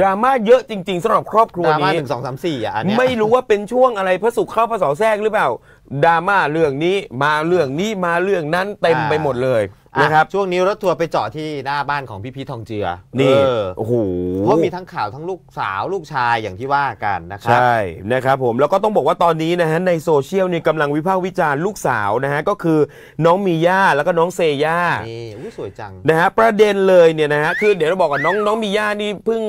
ดราม่าเยอะจริง ๆสำหรับครอบครัวดราม่าหนึ่งสองสามสี่อ่ะอันเนี้ยไม่รู้ว่าเป็นช่วงอะไรพระสุขเข้าพระสอแทรกหรือเปล่าดราม่าเรื่องนี้มาเรื่องนี้มาเรื่องนั้น เต็มไปหมดเลยนะครับช่วงนี้รถทัวร์ไปเจาะที่หน้าบ้านของพี่พีททองเจือนี่โอ้โหเพราะมีทั้งข่าวทั้งลูกสาวลูกชายอย่างที่ว่ากันนะครับใช่นะครับผมแล้วก็ต้องบอกว่าตอนนี้นะฮะในโซเชียลนี่กำลังวิพากษ์วิจารณ์ลูกสาวนะฮะก็คือ น้องมีย่าแล้วก็น้องเซย่านี่อู้สวยจังนะฮะประเด็นเลยเนี่ยนะฮะคือเดี๋ยวเราบอกก่อนน้องน้องมีย่านี่เพิ่ง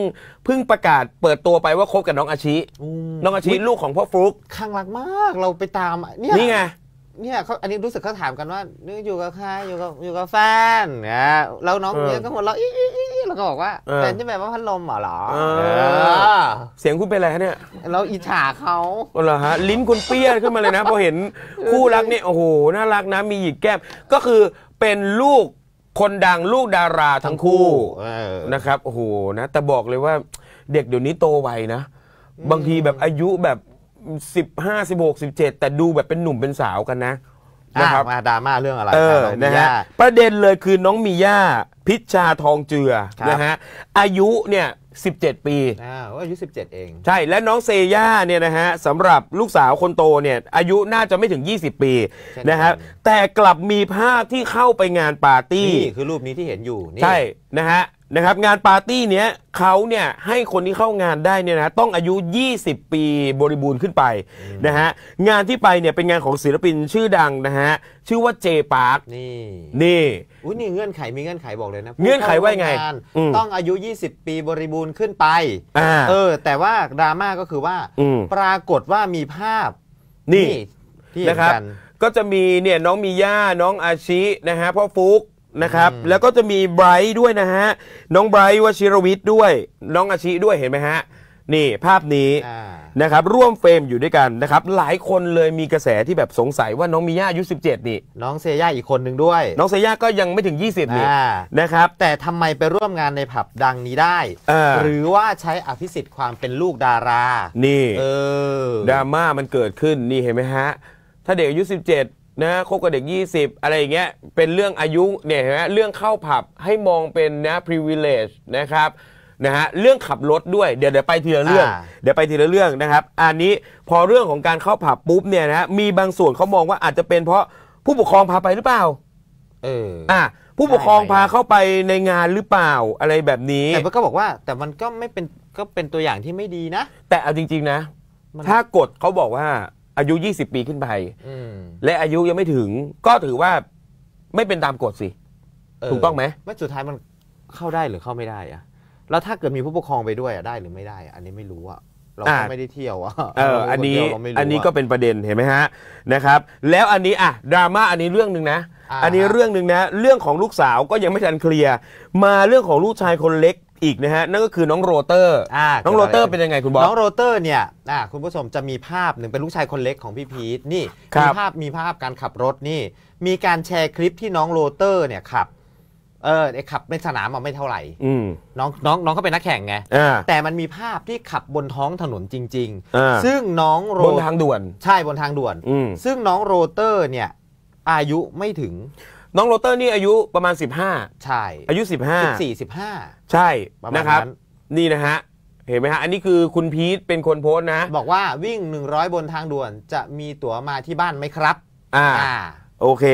เพิ่งประกาศเปิดตัวไปว่าคบกับน้องอาชิน้องอาชิลูกของพ่อฟลุ๊กข้างรักมากเราไปตามเนี่ยนี่ไงเนี่ยเขาอันนี้รู้สึกเขาถามกันว่าอยู่กับใคร อยู่กับอยู่กับแฟนนะเราน้องเนี่ยก็หมดเราอีอี้แล้วก็บอกว่า แฟนที่แบบว่าพัดลมเหรอเสียงคุณเป็นอะไรเนี่ยเราอิจฉาเขาเหรอฮะลิ้นคุณเปี้ยขึ้นมาเลยนะพอเห็นคู่รักเนี่ยโอ้โหน่ารักนะมีหยิกแก้มก็คือเป็นลูกคนดังลูกดาราทั้งคู่นะครับโอ้โหนะ แต่บอกเลยว่าเด็กเดี๋ยวนี้โตไวนะ บางทีแบบอายุแบบสสสิิบบหห้ากิบเจ็ดแต่ดูแบบเป็นหนุ่มเป็นสาวกันนะนะครับมาดราม่าเรื่องอะไรเออนะฮะประเด็นเลยคือน้องมีย่า พิชชาทองเจือนะฮะอายุเนี่ยสิบเจ็ดปีอายุสิบเจ็ดเอง ใช่และน้องเซย่าเนี่ยนะฮะสำหรับลูกสาวคนโตเนี่ย อายุน่าจะไม่ถึงยี่สิบปีนะครับแต่กลับมีภาพที่เข้าไปงานปาร์ตี้นี่คือรูปนี้ที่เห็นอยู่ใช่นะฮะนะครับงานปาร์ตี้เนี้ยเขาเนี่ยให้คนที่เข้างานได้เนี่ยนะต้องอายุ20ปีบริบูรณ์ขึ้นไปนะฮะงานที่ไปเนี่ยเป็นงานของศิลปินชื่อดังนะฮะชื่อว่าเจปาร์กนี่นี่อุ้ยนี่เงื่อนไขมีเงื่อนไขบอกเลยนะเงื่อนไขว่าไง ต้องอายุ20ปีบริบูรณ์ขึ้นไปเออ แต่ว่าดราม่าก็คือว่าปรากฏว่ามีภาพ นี่นะครับก็จะมีเนี่ยน้องมีย่าน้องอาชินะฮะพ่อฟุกนะครับแล้วก็จะมีไบรท์ด้วยนะฮะ น้องไบรท์วชิรวิทย์ด้วย น้องอาชิด้วยเห็นไหมฮะ นี่ภาพนี้นะครับร่วมเฟรมอยู่ด้วยกันนะครับ หลายคนเลยมีกระแสที่แบบสงสัยว่าน้องมีย่าอายุ 17 นี่ น้องเซย่าอีกคนหนึ่งด้วย น้องเซย่าก็ยังไม่ถึง 20 นี่นะครับแต่ทำไมไปร่วมงานในผับดังนี้ได้ หรือว่าใช้อภิสิทธิ์ความเป็นลูกดารา นี่เออดราม่ามันเกิดขึ้นนี่เห็นไหมฮะถ้าเด็กอายุ17นะคบกับเด็ก 20อะไรอย่างเงี้ยเป็นเรื่องอายุเนี่ยเห็นไหมเรื่องเข้าผับให้มองเป็นนะ privilege นะครับนะฮะเรื่องขับรถด้วยเดี๋ยวเดี๋ยวไปทีละเรื่องเดี๋ยวไปทีละเรื่องนะครับ อันนี้พอเรื่องของการเข้าผับปุ๊บเนี่ยนะมีบางส่วนเขามองว่าอาจจะเป็น เพราะผู้ปกครองพาไปหรือเปล่าเอออ่ะผู้ปกครองพาเข้าไปในงานหรือเปล่าอะไรแบบนี้แต่ก็บอกว่า แต่มันก็ไม่เป็นก็เป็นตัวอย่างที่ไม่ดีนะแต่เอาจริง ๆนะ ถ้ากฎเขาบอกว่าอายุ 20 ปีขึ้นไปและอายุยังไม่ถึงก็ถือว่าไม่เป็นตามกฎสิ ถูกต้องไหมไม่สุดท้ายมันเข้าได้หรือเข้าไม่ได้อะแล้วถ้าเกิดมีผู้ปกครองไปด้วยอะได้หรือไม่ได้อะอันนี้ไม่รู้อะเราไม่ได้เที่ยวอะเอออันนี้อันนี้ก็เป็นประเด็นเห็นไหมฮะนะครับ แล้วอันนี้อะดราม่าอันนี้เรื่องหนึ่งนะอันนี้เรื่องหนึ่งนะ เรื่องของลูกสาวก็ยังไม่ทันเคลียร์มาเรื่องของลูกชายคนเล็กอีกนะฮะนั่นก็คือน้องโรเตอร์น้องโรเตอร์เป็นยังไงคุณบอสน้องโรเตอร์เนี่ยคุณผู้ชมจะมีภาพหนึ่งเป็นลูกชายคนเล็กของพี่พีทนี่มีภาพมีภาพการขับรถนี่ มีการแชร์คลิปที่น้องโรเตอร์เนี่ยขับเออไอขับในสนามมันไม่เท่าไหร่น้องน้องน้องเขาเป็นนักแข่งไงแต่มันมีภาพที่ขับบนท้องถนนจริง ๆ ซึ่งน้องโรบนทางด่วนใช่บนทางด่วนซึ่งน้องโรเตอร์เนี่ยอายุไม่ถึงน้องโรเตอร์นี่ อายุประมาณ 15ใช่ อายุ 15 14 15 ใช่ ประมาณนะครับน้น นี่นะฮะ เห็นไหมฮะ อันนี้คือคุณพีทเป็นคนโพสต์นะ บอกว่าวิ่ง 100 บนทางด่วนจะมีตั๋วมาที่บ้านไหมครับอ่าอ่า โอเค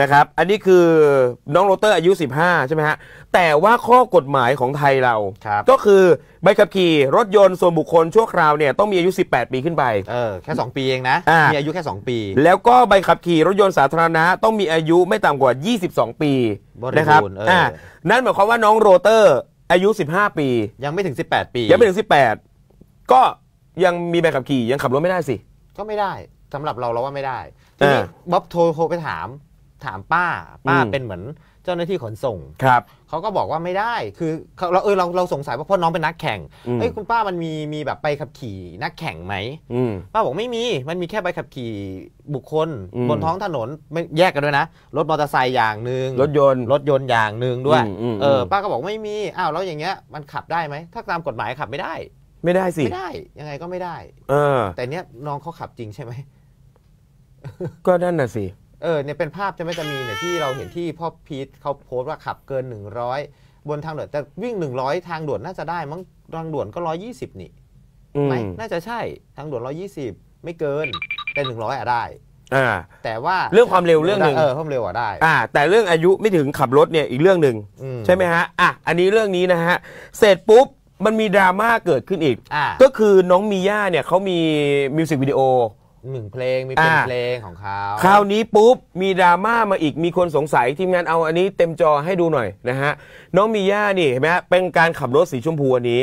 นะครับ อันนี้คือ น้องโรเตอร์อายุ 15ใช่ไหมฮะแต่ว่าข้อกฎหมายของไทยเรารก็คือใบขับขี่รถยนต์ส่วนบุคคลชั่วคราวเนี่ยต้องมีอายุ 18 ปีขึ้นไป เออแค่ 2 ปีเองนะะมีอายุแค่ 2 ปี แล้วก็ใบขับขี่รถยนต์สาธารณะต้องมีอายุไม่ต่ำกว่า 22 ปีิบนะครับออานั่นหมายความว่าน้องโรเตอร์อายุ 15 ปี ยังไม่ถึง 18 ปี ยังไม่ถึง 18 ก็ยังมีใบขับขี่ยังขับรถไม่ได้สิ ก็ไม่ได้สำหรับเราเราว่าไม่ได้ ทีนี้บ๊อบโทรโทรไปถามถามป้าป้าเป็นเหมือนเจ้าหน้าที่ขนส่งครับเขาก็บอกว่าไม่ได้ คือเราเออเราเราสงสัยว่าพ่อน้องเป็นนักแข่งเอ้ยคุณป้ามันมีมีแบบไปขับขี่นักแข่งไหมป้าบอกไม่มี มันมีแค่ใบขับขี่บุคคลบนท้องถนนไม่แยกกันด้วยนะรถมอเตอร์ไซค์อย่างหนึ่งรถยนต์รถยนต์อย่างหนึ่งด้วยเออ ป้าก็บอกไม่มีอ้าว แล้วอย่างเงี้ยมันขับได้ไหม ถ้าตามกฎหมายขับไม่ได้ ไม่ได้สิไม่ได้ยังไงก็ไม่ได้ เออ แต่เนี้ยน้องเขาขับจริงใช่ไหมก็นั่นน่ะสิเออเนี่ยเป็นภาพจะไม่จะมีเนี่ยที่เราเห็นที่พ่อพีทเขาโพสต์ว่าขับเกิน100 บนทางด่วนแต่วิ่ง100ทางด่วนน่าจะได้มั้งทางด่วนก็120นี่ไหมน่าจะใช่ทางด่วน120ไม่เกินแต่ 100อ่ะได้แต่ว่าเรื่องความเร็วเรื่องหนึ่งเออความเร็วอ่ะได้ อ่า แต่เรื่องอายุไม่ถึงขับรถเนี่ยอีกเรื่องหนึ่งใช่ไหมฮะอ่ะอันนี้เรื่องนี้นะฮะ เสร็จปุ๊บมันมีดราม่าเกิดขึ้นอีก ก็คือน้องมีย่าเนี่ยเขามีมิวสิกวิดีโอหนึ่งเพลงมีเป็นเพลงของเขาคราวนี้ปุ๊บ มีดราม่ามาอีกมีคนสงสัยทีมงานเอาอันนี้เต็มจอให้ดูหน่อยนะฮะ น้องมีย่านี่เห็นไหมเป็นการขับรถสีชมพูอันนี้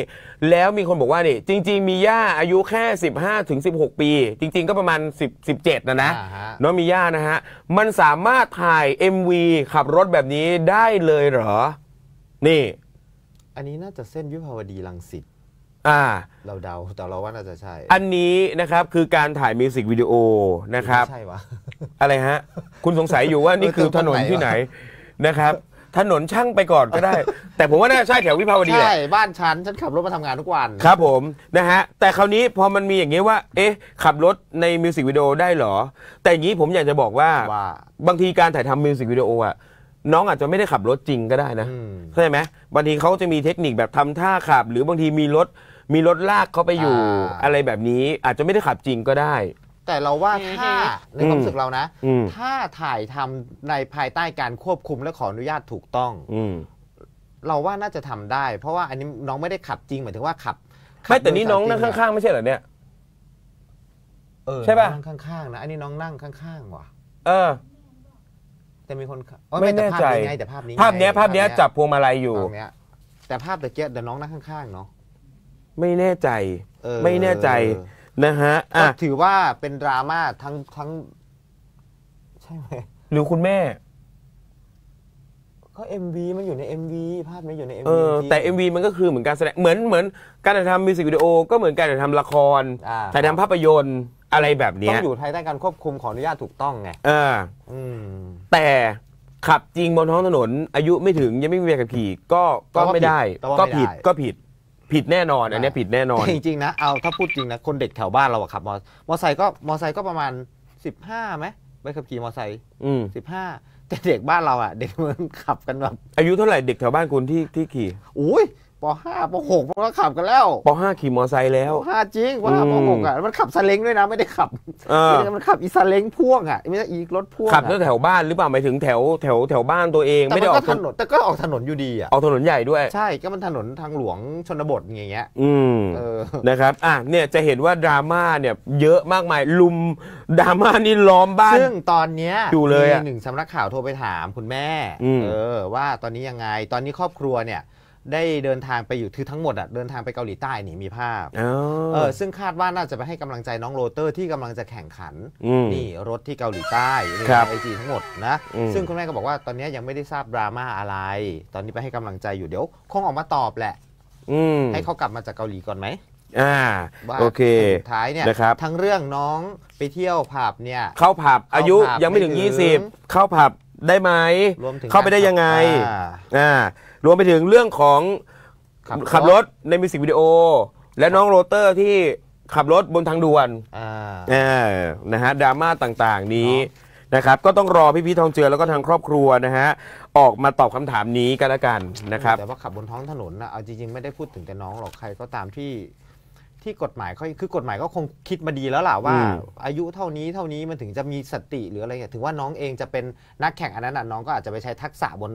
แล้วมีคนบอกว่านี่จริง ๆ มีย่าอายุแค่ 15ถึง16 ปี จริง ๆ ก็ประมาณ10 17นะนะะน้องมีย่านะฮะ มันสามารถถ่าย MV ขับรถแบบนี้ได้เลยเหรอ นี่ อันนี้น่าจะเส้นวิภาวดีรังสิตอ่าเราเดาแต่เราว่าน่าจะใช่ อันนี้นะครับคือการถ่ายมิวสิกวิดีโอนะครับใช่วะอะไรฮะคุณสงสัยอยู่ว่านี่คือถนนที่ไหนนะครับถนนช่างไปก่อนก็ได้ แต่ผมว่าน่าใช่แถววิภาวดีใช่บ้านฉันฉันขับรถมาทำงานทุกวันครับผมนะฮะแต่คราวนี้พอมันมีอย่างนี้ว่าเอ๊ะขับรถในมิวสิกวิดีโอได้เหรอ แต่อย่างนี้ผมอยากจะบอกว่าว่าบางทีการถ่ายทำมิวสิกวิดีโออะน้องอาจจะไม่ได้ขับรถจริงก็ได้นะใช่เข้าใจไหมบางทีเขาจะมีเทคนิคแบบทำท่าขับหรือบางทีมีรถมีรถลากเขาไปอยู่อะไรแบบนี้อาจจะไม่ได้ขับจริงก็ได้ แต่เราว่าถ้าในความรู้สึกเรานะ ถ้าถ่ายทำในภายใต้การควบคุมและขออนุญาตถูกต้องอเราว่าน่าจะทำได้เพราะว่า อันนี้น้องไม่ได้ขับจริงหมายถึงว่าขับขับไม่แต่นี่น้องนั่งข้างๆไม่ใช่เหรอเนี่ยเออใช่ป่ะนั่งข้างๆนะอันนี้น้องนั่งข้างๆว่ะเออ แต่มีคนไม่แน่ใจต่ภาพนี้ไงแต่ภาพนี้ ภาพเนี้ยภาพเนี้ยจับพวงมาลัยอยู่แต่ภาพตะเกียบแต่น้องนั่งข้างๆ เนาะไม่แน่ใจ ไม่แน่ใจ นะฮะ อ่ะถือว่าเป็นดราม่าทั้ง ทั้ง ใช่ไหมหรือคุณแม่ก็ MV มันอยู่ใน MV ภาพมันอยู่ใน MV เออมวีแต่ MV มันก็คือเหมือนการแสดง เหมือนเหมือนการถ่ายทำมิวสิกวิดีโอก็เหมือนการถ่ายทำละครถ่ายทำภาพยนตร์อะไรแบบนี้ต้องอยู่ภายใต้การควบคุมของอนุญาตถูกต้องไงเออแต่ขับจริงบนท้องถนน อายุไม่ถึงยังไม่มีใบขับขี่ ก็ก็ไม่ได้ ก็ผิดก็ผิดผิดแน่นอน อันนี้ผิดแน่นอน จริงๆนะเอาถ้าพูดจริงนะ คนเด็กแถวบ้านเราอะขับมอมอไซค์ก็มอไซค์ก็ประมาณ 15ไหมไปขับขี่มอไซค์สิบห้าแต่เด็กบ้านเราอะเด็กมันขับกันแบบอายุเท่าไหร่เด็กแถวบ้านคุณที่ที่ขี่อุ้ยปห้าปหกมันก็ขับกันแล้วปห้าขี่มอไซค์แล้วปห้าจริงว่าปหกอ่ะมันขับซาเล้งด้วยนะไม่ได้ขับมันขับอีซาเล้งพ่วงอ่ะไม่ใช่อีรถพ่วงขับแถวบ้านหรือเปล่าหมายถึงแถวแถวแถวบ้านตัวเอง ไม่ได้ออกถนนแต่ก็ออกถนนอยู่ดีอ่ะออกถนนใหญ่ด้วย ใช่ก็มันถนนทางหลวงชนบทอย่างเงี้ยอืมนะครับอ่ะเนี่ยจะเห็นว่าดราม่าเนี่ยเยอะมากมายลุมดราม่านี่ล้อมบ้านซึ่งตอนเนี้ยดูเลยหนึ่งสำนักข่าวโทรไปถามคุณแม่เออว่าตอนนี้ยังไงตอนนี้ครอบครัวเนี่ยได้เดินทางไปอยู่ทือทั้งหมดอะเดินทางไปเกาหลีใต้นี่มีภาพเออ ซึ่งคาดว่าน่าจะไปให้กำลังใจน้องโรเตอร์ที่กำลังจะแข่งขันนี่ รถที่เกาหลีใต้ในไอจีทั้งหมดนะ ซึ่งคุณแม่ก็บอกว่าตอนนี้ยังไม่ได้ทราบดราม่าอะไร ตอนนี้ไปให้กำลังใจอยู่เดี๋ยว คงออกมาตอบแหละให้เขากลับมาจากเกาหลีก่อนไหมอ่าโอเคสุดท้ายเนี่ยนะครับทั้งเรื่องน้องไปเที่ยวผับเนี่ย เข้าผับอายุยังไม่ถึง20เข้าผับได้ไหม เข้าไปได้ยังไงอ่ารวมไปถึงเรื่องของขับรถขบรถในมิวสิกวิดีโอ และน้องโรเตอร์ที่ขับรถบนทางด่วนนะฮะดราม่าต่างๆ นี้นะครับ ก็ต้องรอพี่พีทองเจือแล้วก็ทางครอบครัวนะฮะออกมาตอบคำถามนี้กันละกันนะครับ แต่ว่าขับบนท้องถนนนะเอาจริง ๆ ไม่ได้พูดถึงแต่น้องหรอกใครก็ตามที่ที่กฎหมายเขาคือกฎหมายก็คงคิดมาดีแล้วล่ะว่า อายุเท่านี้เท่านี้มันถึงจะมีสติ หรืออะไรเงี้ยถึงว่าน้องเองจะเป็นนักแข่งอันนั้น่ะน้องก็อาจจะไปใช้ทักษะบน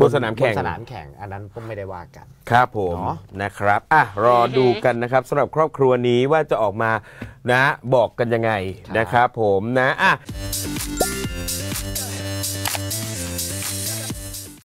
บนสนามแข่งสนามแข่งอันนั้นก็ไม่ได้ว่ากัน ครับผมนะนะครับ อ่ะ รอดูกันนะครับสำหรับครอบครัวนี้ว่าจะออกมานะบอกกันยังไงนะครับผมนะอ่ะ